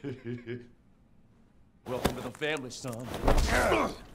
Welcome to the family, son.